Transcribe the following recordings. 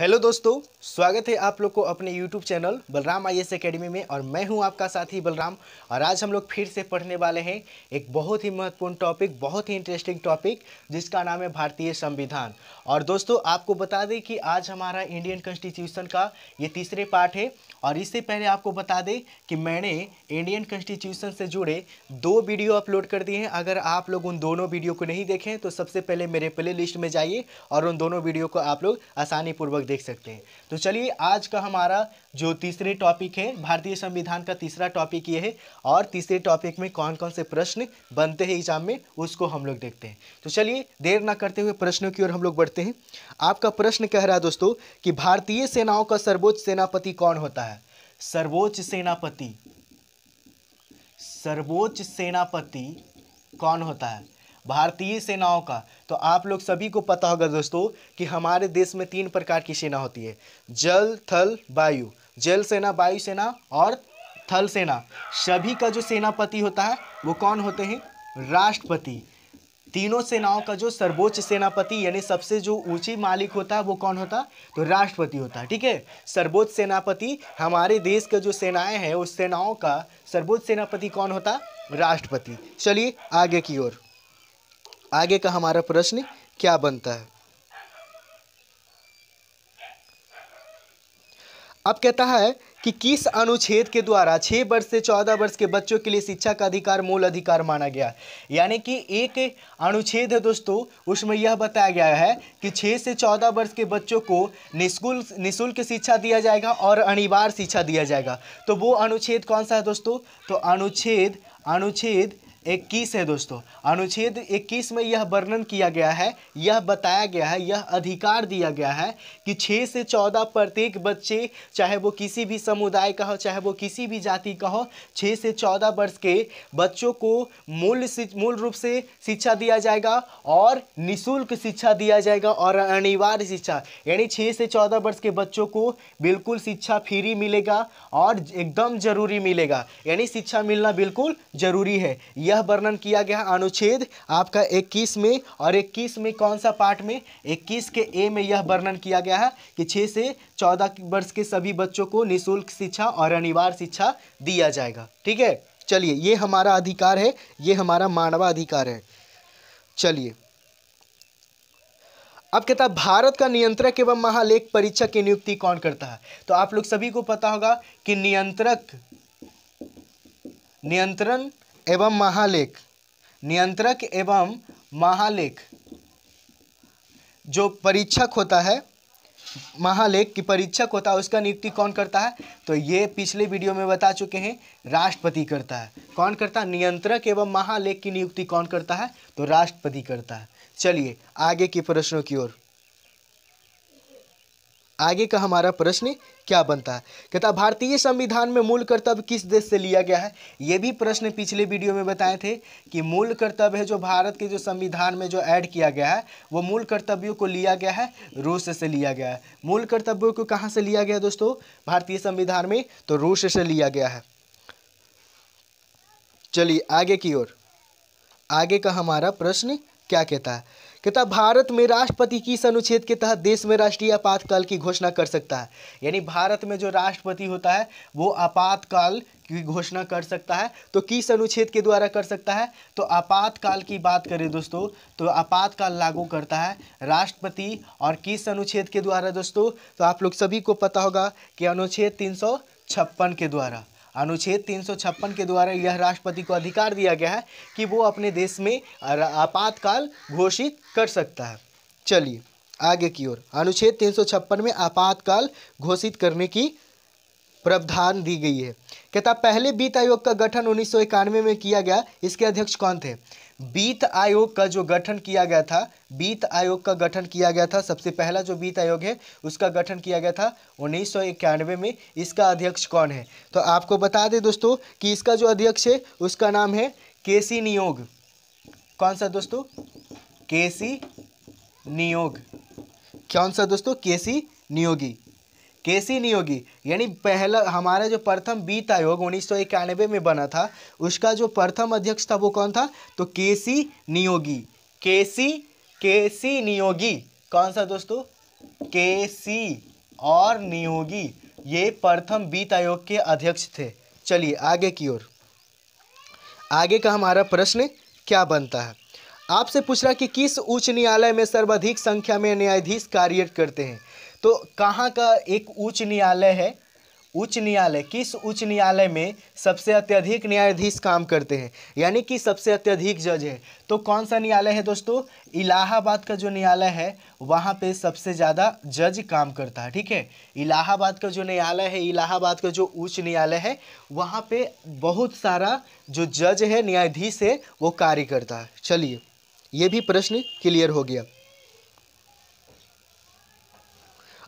hello दोस्तों स्वागत है आप लोग को अपने YouTube channel Balram I S academy में और मैं हूं आपका साथी बलराम और आज हम लोग फिर से पढ़ने वाले हैं एक बहुत ही महत्वपूर्ण टॉपिक बहुत ही इंटरेस्टिंग टॉपिक जिसका नाम है भारतीय संविधान और दोस्तों आपको बता दें कि आज हमारा इंडियन कॉन्स्टिट्यूशन का ये तीसरे पार्ट है और इससे पहले आपको बता दें कि मैंने इंडियन कॉन्स्टिट्यूशन से जुड़े दो वीडियो अपलोड कर दिए हैं अगर आप लोग उन दोनों वीडियो को नहीं देखें तो सबसे पहले मेरे प्ले लिस्ट में जाइए और उन दोनों वीडियो को आप लोग आसानीपूर्वक देख सकते हैं तो चलिए आज का हमारा जो तीसरे टॉपिक है भारतीय संविधान का तीसरा टॉपिक ये है और तीसरे टॉपिक में कौन कौन से प्रश्न बनते हैं एग्जाम में उसको हम लोग देखते हैं तो चलिए देर ना करते हुए प्रश्नों की ओर हम लोग बढ़ते हैं आपका प्रश्न कह रहा है दोस्तों कि भारतीय सेनाओं का सर्वोच्च सेनापति कौन होता है सर्वोच्च सेनापति सर्वोच्च सेनापति कौन होता है भारतीय सेनाओं का तो आप लोग सभी को पता होगा दोस्तों कि हमारे देश में तीन प्रकार की सेना होती है जल थल वायु जल सेना वायु सेना और थल सेना सभी का जो सेनापति होता है वो कौन होते हैं राष्ट्रपति तीनों सेनाओं का जो सर्वोच्च सेनापति यानी सबसे जो ऊंची मालिक होता है वो कौन होता तो राष्ट्रपति होता है ठीक है सर्वोच्च सेनापति हमारे देश का जो सेनाएं हैं उस सेनाओं का सर्वोच्च सेनापति कौन होता राष्ट्रपति चलिए आगे की ओर आगे का हमारा प्रश्न क्या बनता है अब कहता है कि किस अनुच्छेद के द्वारा छह वर्ष से चौदह वर्ष के बच्चों के लिए शिक्षा का अधिकार मूल अधिकार माना गया यानी कि एक अनुच्छेद है दोस्तों उसमें यह बताया गया है कि छह से चौदह वर्ष के बच्चों को निःशुल्क निःशुल्क शिक्षा दिया जाएगा और अनिवार्य शिक्षा दिया जाएगा तो वो अनुच्छेद कौन सा है दोस्तों तो अनुच्छेद अनुच्छेद इक्कीस है दोस्तों अनुच्छेद इक्कीस में यह वर्णन किया गया है यह बताया गया है यह अधिकार दिया गया है कि छः से चौदह प्रत्येक बच्चे चाहे वो किसी भी समुदाय का हो चाहे वो किसी भी जाति का हो छः से चौदह वर्ष के बच्चों को मूल मूल रूप से शिक्षा दिया जाएगा और निःशुल्क शिक्षा दिया जाएगा और अनिवार्य शिक्षा यानी छः से चौदह वर्ष के बच्चों को बिल्कुल शिक्षा फ्री मिलेगा और एकदम ज़रूरी मिलेगा यानी शिक्षा मिलना बिल्कुल ज़रूरी है यह यह वर्णन किया गया अनुच्छेद आपका 21 में और 21 में कौन सा पार्ट में 21 के ए में यह वर्णन किया गया है कि 6 से 14 वर्ष के सभी बच्चों को निःशुल्क शिक्षा और अनिवार्य शिक्षा दिया जाएगा ठीक है चलिए ये हमारा अधिकार है ये हमारा मानवाधिकार है चलिए अब कहता है भारत का नियंत्रक एवं महालेख परीक्षक की नियुक्ति कौन करता है तो आप लोग सभी को पता होगा कि नियंत्रक नियंत्रण एवं महालेख नियंत्रक एवं महालेख जो परीक्षक होता है महालेख की परीक्षक होता है उसका नियुक्ति कौन करता है तो ये पिछले वीडियो में बता चुके हैं राष्ट्रपति करता है कौन करता है नियंत्रक एवं महालेख की नियुक्ति कौन करता है तो राष्ट्रपति करता है चलिए आगे के प्रश्नों की ओर आगे का हमारा प्रश्न क्या बनता है कहता भारतीय संविधान में मूल कर्तव्य किस देश से लिया गया है ये भी प्रश्न पिछले वीडियो में बताए थे कि मूल कर्तव्य है जो भारत के जो संविधान में जो ऐड किया गया है वो मूल कर्तव्यों को लिया गया है रूस से लिया गया है मूल कर्तव्यों को कहाँ से लिया गया दोस्तों भारतीय संविधान में तो रूस से लिया गया है चलिए आगे की ओर आगे का हमारा प्रश्न क्या कहता है तथा भारत में राष्ट्रपति किस अनुच्छेद के तहत देश में राष्ट्रीय आपातकाल की घोषणा कर सकता है यानी भारत में जो राष्ट्रपति होता है वो आपातकाल की घोषणा कर सकता है तो किस अनुच्छेद के द्वारा कर सकता है तो आपातकाल की बात करें दोस्तों तो आपातकाल लागू करता है राष्ट्रपति और किस अनुच्छेद के द्वारा दोस्तों तो आप लोग सभी को पता होगा कि अनुच्छेद तीन के द्वारा अनुच्छेद 356 के द्वारा यह राष्ट्रपति को अधिकार दिया गया है कि वो अपने देश में आपातकाल घोषित कर सकता है चलिए आगे की ओर अनुच्छेद 356 में आपातकाल घोषित करने की प्रावधान दी गई है कहता पहले वित्त आयोग का गठन उन्नीस में किया गया इसके अध्यक्ष कौन थे वित्त आयोग का जो गठन किया गया था वित्त आयोग का गठन किया गया था सबसे पहला जो वित्त आयोग है उसका गठन किया गया था उन्नीस में इसका अध्यक्ष कौन है तो आपको बता दें दोस्तों कि इसका जो अध्यक्ष है उसका नाम है केसी नियोग कौन सा दोस्तों केसी नियोग कौन सा दोस्तों केसी नियोगी नहीं नियोगी यानी पहला हमारा जो प्रथम वित्त आयोग उन्नीस में बना था उसका जो प्रथम अध्यक्ष था वो कौन था तो केसी नियोगी केसी केसी नियोगी कौन सा दोस्तों केसी और नियोगी ये प्रथम वित्त आयोग के अध्यक्ष थे चलिए आगे की ओर आगे का हमारा प्रश्न क्या बनता है आपसे पूछ रहा कि किस उच्च न्यायालय में सर्वाधिक संख्या में न्यायाधीश कार्य करते हैं तो कहाँ का एक उच्च न्यायालय है उच्च न्यायालय किस उच्च न्यायालय में सबसे अत्यधिक न्यायाधीश काम करते हैं यानी कि सबसे अत्यधिक जज है तो कौन सा न्यायालय है दोस्तों इलाहाबाद का जो न्यायालय है वहाँ पे सबसे ज़्यादा जज काम करता है ठीक है इलाहाबाद का जो न्यायालय है इलाहाबाद का जो उच्च न्यायालय है वहाँ पे बहुत सारा जो जज है न्यायाधीश है वो कार्य करता है चलिए ये भी प्रश्न क्लियर हो गया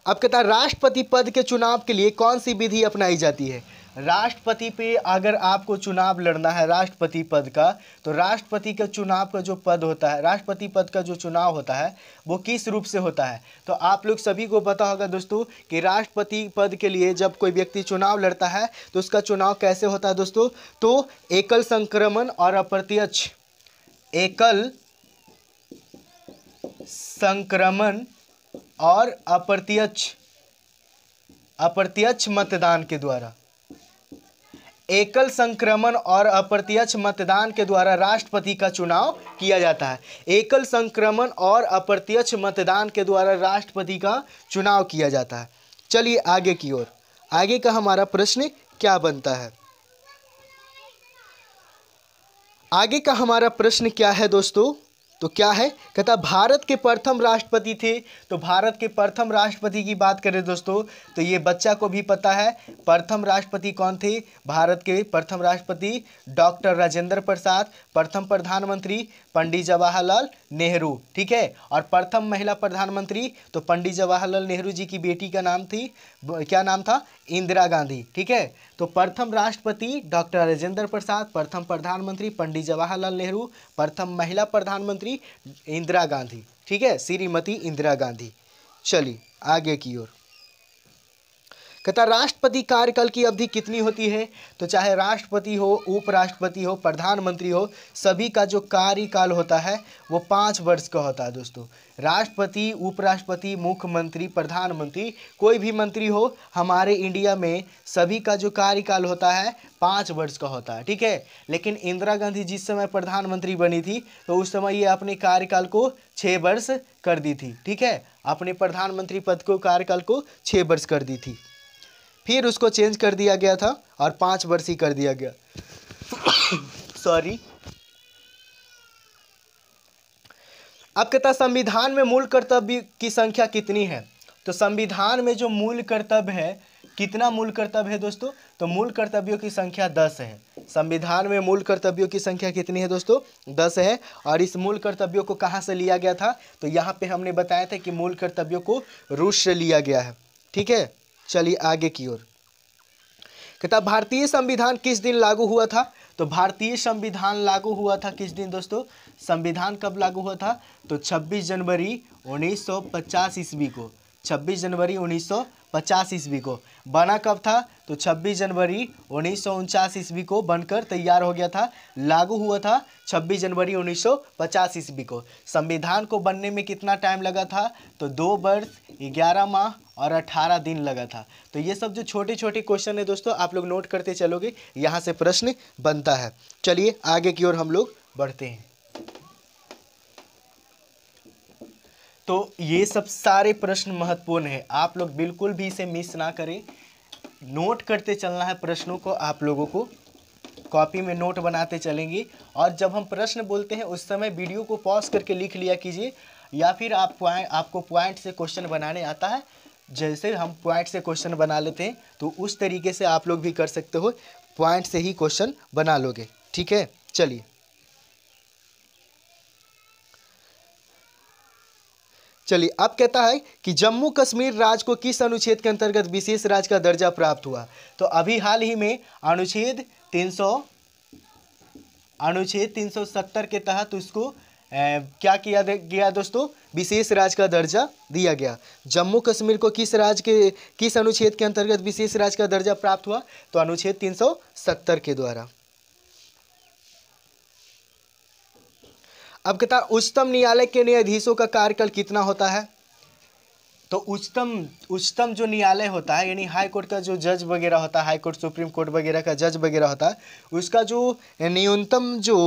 अब कहता है राष्ट्रपति पद के चुनाव के लिए कौन सी विधि अपनाई जाती है राष्ट्रपति पे अगर आपको चुनाव लड़ना है राष्ट्रपति पद का तो राष्ट्रपति के चुनाव का जो पद होता है राष्ट्रपति पद का जो चुनाव होता है वो किस रूप से होता है तो आप लोग सभी को पता होगा दोस्तों कि राष्ट्रपति पद के लिए जब कोई व्यक्ति चुनाव लड़ता है तो उसका चुनाव कैसे होता है दोस्तों तो एकल संक्रमण और अप्रत्यक्ष एकल संक्रमण और अप्रत्यक्ष अप्रत्यक्ष मतदान के द्वारा एकल संक्रमण और अप्रत्यक्ष मतदान के द्वारा राष्ट्रपति का चुनाव किया जाता है एकल संक्रमण और अप्रत्यक्ष मतदान के द्वारा राष्ट्रपति का चुनाव किया जाता है चलिए आगे की ओर आगे का हमारा प्रश्न क्या बनता है आगे का हमारा प्रश्न क्या है दोस्तों तो क्या है कहता भारत के प्रथम राष्ट्रपति थे तो भारत के प्रथम राष्ट्रपति की बात करें दोस्तों तो ये बच्चा को भी पता है प्रथम राष्ट्रपति कौन थे भारत के प्रथम राष्ट्रपति डॉक्टर राजेंद्र प्रसाद प्रथम प्रधानमंत्री पंडित जवाहरलाल नेहरू ठीक है और प्रथम महिला प्रधानमंत्री तो पंडित जवाहरलाल नेहरू जी की बेटी का नाम थी क्या नाम था इंदिरा गांधी ठीक है तो प्रथम राष्ट्रपति डॉक्टर राजेंद्र प्रसाद प्रथम प्रधानमंत्री पंडित जवाहरलाल नेहरू प्रथम महिला प्रधानमंत्री इंदिरा गांधी ठीक है श्रीमती इंदिरा गांधी चलिए आगे की ओर कहता राष्ट्रपति कार्यकाल की अवधि कितनी होती है तो चाहे राष्ट्रपति हो उपराष्ट्रपति हो प्रधानमंत्री हो सभी का जो कार्यकाल होता है वो पाँच वर्ष का होता है दोस्तों राष्ट्रपति उपराष्ट्रपति मुख्यमंत्री प्रधानमंत्री कोई भी मंत्री हो हमारे इंडिया में सभी का जो कार्यकाल होता है पाँच वर्ष का होता है ठीक है लेकिन इंदिरा गांधी जिस समय प्रधानमंत्री बनी थी तो उस समय ये अपने कार्यकाल को छः वर्ष कर दी थी ठीक है अपने प्रधानमंत्री पद को कार्यकाल को छः वर्ष कर दी थी फिर उसको चेंज कर दिया गया था और पाँच ही कर दिया गया सॉरी अब कहता संविधान में मूल कर्तव्य की संख्या कितनी है तो संविधान में जो मूल कर्तव्य है कितना मूल कर्तव्य है दोस्तों तो मूल कर्तव्यों की संख्या दस है संविधान में मूल कर्तव्यों की संख्या कितनी है दोस्तों दस है और इस मूल कर्तव्यों को कहाँ से लिया गया था तो यहाँ पे हमने बताया था कि मूल कर्तव्यों को रूस से लिया गया है ठीक है चलिए आगे की ओर कहता भारतीय संविधान किस दिन लागू हुआ था तो भारतीय संविधान लागू हुआ था किस दिन दोस्तों संविधान कब लागू हुआ था तो 26 जनवरी 1950 ईस्वी को 26 जनवरी पचास ईस्वी को बना कब था तो 26 जनवरी उन्नीस ईस्वी को बनकर तैयार हो गया था लागू हुआ था 26 जनवरी 1950 ईस्वी को संविधान को बनने में कितना टाइम लगा था तो दो वर्ष ग्यारह माह और अठारह दिन लगा था तो ये सब जो छोटे छोटे क्वेश्चन है दोस्तों आप लोग नोट करते चलोगे यहाँ से प्रश्न बनता है चलिए आगे की ओर हम लोग बढ़ते हैं तो ये सब सारे प्रश्न महत्वपूर्ण है आप लोग बिल्कुल भी इसे मिस ना करें नोट करते चलना है प्रश्नों को आप लोगों को कॉपी में नोट बनाते चलेंगे और जब हम प्रश्न बोलते हैं उस समय वीडियो को पॉज करके लिख लिया कीजिए या फिर आप पॉइंट आपको पॉइंट से क्वेश्चन बनाने आता है जैसे हम पॉइंट से क्वेश्चन बना लेते हैं तो उस तरीके से आप लोग भी कर सकते हो पॉइंट से ही क्वेश्चन बना लोगे ठीक है चलिए चलिए अब कहता है कि जम्मू कश्मीर राज्य को किस अनुच्छेद के अंतर्गत विशेष राज्य का दर्जा प्राप्त हुआ तो अभी हाल ही में अनुच्छेद 300 अनुच्छेद 370 के तहत उसको ए, क्या किया गया दोस्तों विशेष राज्य का दर्जा दिया गया जम्मू कश्मीर को किस राज्य के किस अनुच्छेद के अंतर्गत विशेष राज्य का दर्जा प्राप्त हुआ तो अनुच्छेद तीन के द्वारा अब कहता उच्चतम न्यायालय के न्यायाधीशों का कार्यकाल कितना होता है तो उच्चतम उच्चतम जो न्यायालय होता है यानी हाई कोर्ट का जो जज वगैरह होता है हाई कोर्ट सुप्रीम कोर्ट वगैरह का जज वगैरह होता है उसका जो न्यूनतम जो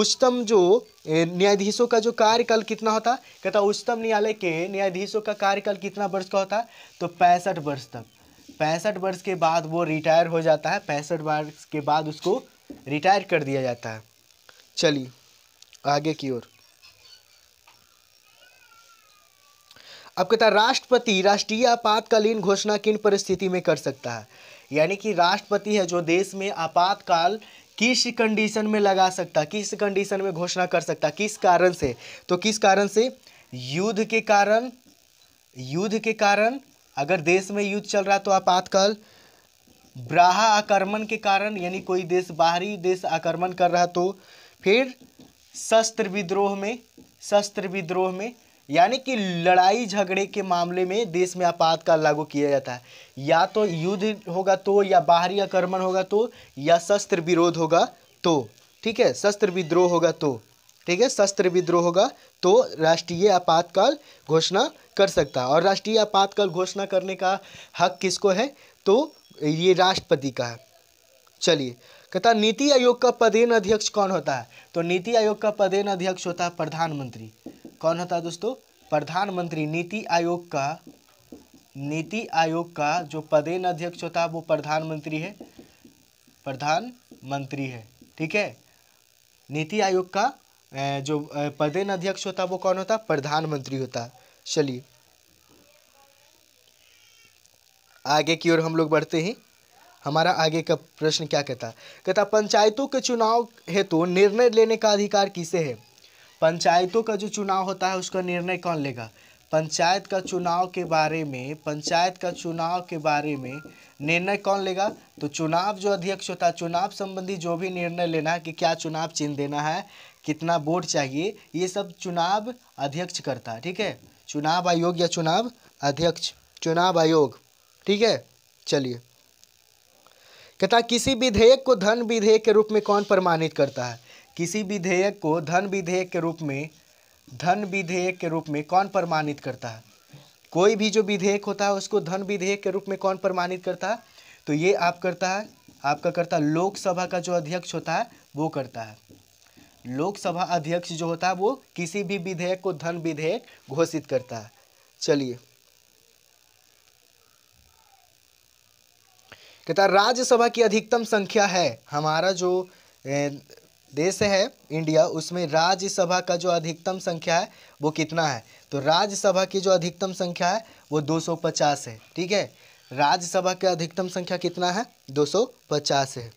उच्चतम जो न्यायाधीशों का जो कार्यकाल कितना होता है कहता उच्चतम न्यायालय के न्यायाधीशों का कार्यकाल कितना वर्ष का होता है तो पैंसठ वर्ष तक पैंसठ वर्ष के बाद वो रिटायर हो जाता है पैंसठ वर्ष के बाद उसको रिटायर कर दिया जाता है चलिए आगे की ओर अब कहता राष्ट्रपति राष्ट्रीय आपातकालीन घोषणा किन परिस्थिति में कर सकता है यानी कि राष्ट्रपति है जो देश में आपातकाल किस कंडीशन में लगा सकता किस कंडीशन में घोषणा कर सकता किस कारण से तो किस कारण से युद्ध के कारण युद्ध के कारण अगर देश में युद्ध चल रहा तो आपातकाल ब्राह आक्रमण के कारण यानी कोई देश बाहरी देश आक्रमण कर रहा तो फिर शस्त्र विद्रोह में शस्त्र विद्रोह में यानी कि लड़ाई झगड़े के मामले में देश में आपातकाल लागू किया जाता है या तो युद्ध होगा तो या बाहरी आक्रमण होगा तो या शस्त्र विरोध होगा तो ठीक है शस्त्र विद्रोह होगा तो ठीक है शस्त्र विद्रोह होगा तो राष्ट्रीय आपातकाल घोषणा कर सकता है और राष्ट्रीय आपातकाल घोषणा करने का हक किसको है तो ये राष्ट्रपति का है चलिए कहता नीति आयोग का पदेन अध्यक्ष कौन होता है तो नीति आयोग का पदेन अध्यक्ष होता है प्रधानमंत्री कौन होता है दोस्तों प्रधानमंत्री नीति आयोग का नीति आयोग का जो पदेन अध्यक्ष होता है वो प्रधानमंत्री है प्रधानमंत्री है ठीक है नीति आयोग का जो पदेन अध्यक्ष होता है वो कौन होता है प्रधानमंत्री होता है चलिए आगे की ओर हम लोग बढ़ते हैं हमारा आगे का प्रश्न क्या कहता है कहता पंचायतों के चुनाव हेतु तो निर्णय लेने का अधिकार किसे है पंचायतों का जो चुनाव होता है उसका निर्णय कौन लेगा पंचायत का चुनाव के बारे में पंचायत का चुनाव के बारे में निर्णय कौन लेगा तो चुनाव जो अध्यक्ष होता है चुनाव संबंधी जो भी निर्णय लेना है कि क्या चुनाव चिन्ह देना है कितना वोट चाहिए ये सब चुनाव अध्यक्ष करता है ठीक है चुनाव आयोग या चुनाव अध्यक्ष चुनाव आयोग ठीक है चलिए कहता किसी विधेयक को धन विधेयक के रूप में कौन प्रमाणित करता है किसी विधेयक को धन विधेयक के रूप में धन विधेयक के रूप में कौन प्रमाणित करता है कोई भी जो विधेयक होता है उसको धन विधेयक के रूप में कौन प्रमाणित करता है तो ये आप करता है आपका करता है लोकसभा का जो अध्यक्ष होता है वो करता है लोकसभा अध्यक्ष जो होता है वो किसी भी विधेयक को धन विधेयक घोषित करता है चलिए कहता राज्यसभा की अधिकतम संख्या है हमारा जो देश है इंडिया उसमें राज्यसभा का जो अधिकतम संख्या है वो कितना है तो राज्यसभा की जो अधिकतम संख्या है वो 250 है ठीक है राज्यसभा की अधिकतम संख्या कितना है 250 है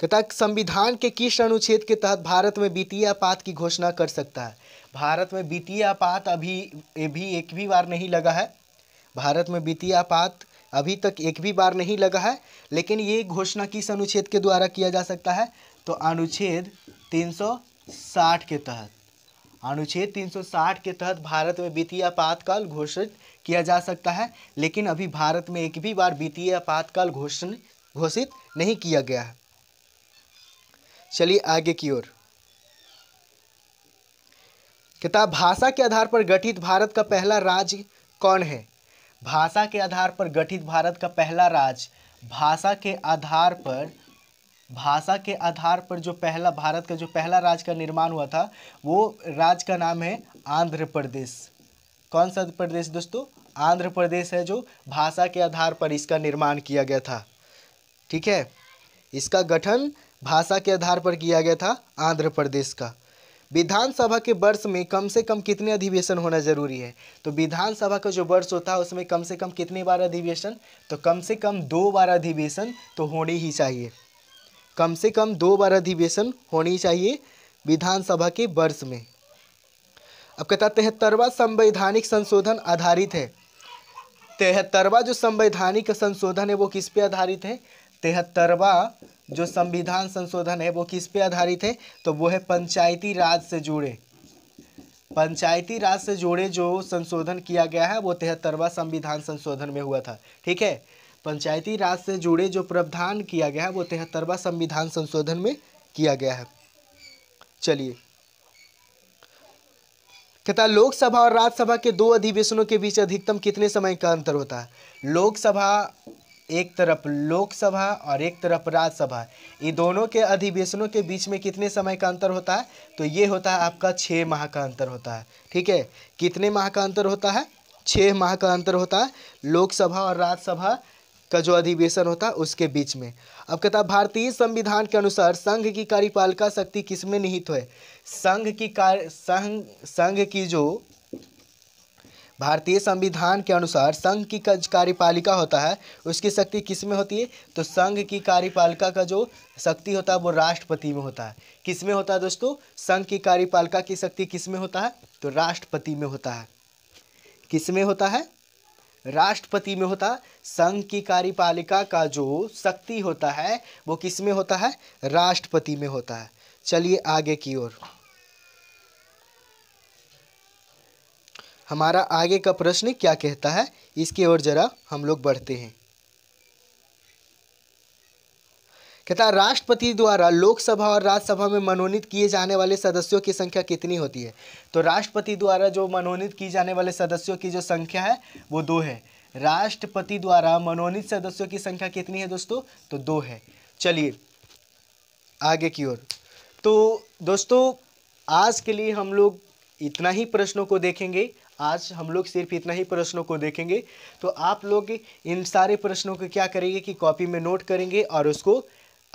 कहता संविधान के किस अनुच्छेद के तहत भारत में वित्तीय आपात की घोषणा कर सकता है भारत में वित्तीय आपात अभी भी एक भी बार नहीं लगा है भारत में वित्तीय आपात अभी तक एक भी बार नहीं लगा है लेकिन ये घोषणा किस अनुच्छेद के द्वारा किया जा सकता है तो अनुच्छेद 360 के तहत अनुच्छेद 360 के तहत भारत में वित्तीय आपातकाल घोषित किया जा सकता है लेकिन अभी भारत में एक भी बार वित्तीय आपातकाल घोषण घोषित नहीं किया गया है चलिए आगे की ओर किताब भाषा के आधार पर गठित भारत का पहला राज्य कौन है भाषा के आधार पर गठित भारत का पहला राज्य भाषा के आधार पर भाषा के आधार पर जो पहला भारत का जो पहला राज्य का निर्माण हुआ था वो राज्य का नाम है आंध्र प्रदेश कौन सा प्रदेश दोस्तों आंध्र प्रदेश है जो भाषा के आधार पर इसका निर्माण किया गया था ठीक है इसका गठन भाषा के आधार पर किया गया था आंध्र प्रदेश का विधानसभा के वर्ष में कम से कम कितने अधिवेशन होना जरूरी है तो विधानसभा का जो वर्ष होता है उसमें कम से कम कितने बार अधिवेशन तो कम से कम दो बार अधिवेशन तो होने ही चाहिए कम से कम दो बार अधिवेशन होनी चाहिए विधानसभा के वर्ष में अब कहता तिहत्तरवा संवैधानिक संशोधन आधारित है तिहत्तरवा जो संवैधानिक संशोधन है वो किस पे आधारित है तिहत्तरवा जो संविधान संशोधन है वो किस पे आधारित है तो वो है पंचायती राज से जुड़े पंचायती राज से जुड़े जो संशोधन किया गया है वो तिहत्तरवा संविधान संशोधन में हुआ था ठीक है पंचायती राज से जुड़े जो प्रावधान किया गया है वो तिहत्तरवा संविधान संशोधन में किया गया है चलिए कहता लोकसभा और राज्यसभा के दो अधिवेशनों के बीच अधिकतम कितने समय का अंतर होता है लोकसभा एक तरफ लोकसभा और एक तरफ राज्यसभा ये दोनों के अधिवेशनों के बीच में कितने समय का अंतर होता है तो ये होता है आपका छः माह का अंतर होता है ठीक है कितने माह का अंतर होता है छः माह का अंतर होता है लोकसभा और राज्यसभा का जो अधिवेशन होता है उसके बीच में अब कहता भारतीय संविधान के अनुसार संघ की कार्यपालिका शक्ति किसमें निहित है संघ की कार्य संघ संघ की जो भारतीय संविधान के अनुसार संघ की कार्यपालिका होता है उसकी शक्ति किस में होती है तो संघ की कार्यपालिका का जो शक्ति होता है वो राष्ट्रपति में होता है किस में होता है दोस्तों संघ की कार्यपालिका की शक्ति किस में होता है तो राष्ट्रपति में होता है किस में होता है राष्ट्रपति में होता संघ की कार्यपालिका का जो शक्ति होता है वो किस में होता है राष्ट्रपति में होता है चलिए आगे की ओर हमारा आगे का प्रश्न क्या कहता है इसकी ओर जरा हम लोग बढ़ते हैं कहता राष्ट्रपति द्वारा लोकसभा और राज्यसभा में मनोनीत किए जाने वाले सदस्यों की संख्या कितनी होती है तो राष्ट्रपति द्वारा जो मनोनीत की जाने वाले सदस्यों की जो संख्या है वो दो है राष्ट्रपति द्वारा मनोनीत सदस्यों की संख्या कितनी है दोस्तों तो दो है चलिए आगे की ओर तो दोस्तों आज के लिए हम लोग इतना ही प्रश्नों को देखेंगे आज हम लोग सिर्फ इतना ही प्रश्नों को देखेंगे तो आप लोग इन सारे प्रश्नों को क्या करेंगे कि कॉपी में नोट करेंगे और उसको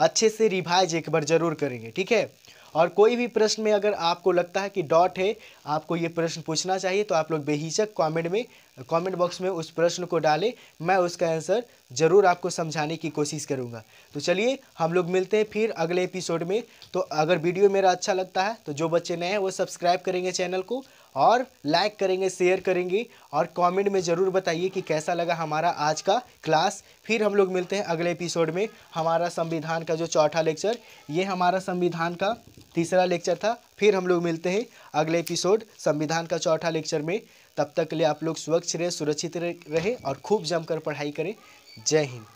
अच्छे से रिवाइज एक बार ज़रूर करेंगे ठीक है और कोई भी प्रश्न में अगर आपको लगता है कि डॉट है आपको ये प्रश्न पूछना चाहिए तो आप लोग बेहिचक कमेंट में कमेंट बॉक्स में उस प्रश्न को डालें मैं उसका आंसर ज़रूर आपको समझाने की कोशिश करूँगा तो चलिए हम लोग मिलते हैं फिर अगले एपिसोड में तो अगर वीडियो मेरा अच्छा लगता है तो जो बच्चे नए हैं वो सब्सक्राइब करेंगे चैनल को और लाइक करेंगे शेयर करेंगे और कमेंट में ज़रूर बताइए कि कैसा लगा हमारा आज का क्लास फिर हम लोग मिलते हैं अगले एपिसोड में हमारा संविधान का जो चौथा लेक्चर ये हमारा संविधान का तीसरा लेक्चर था फिर हम लोग मिलते हैं अगले एपिसोड संविधान का चौथा लेक्चर में तब तक के लिए आप लोग स्वच्छ रहे सुरक्षित रहे और खूब जमकर पढ़ाई करें जय हिंद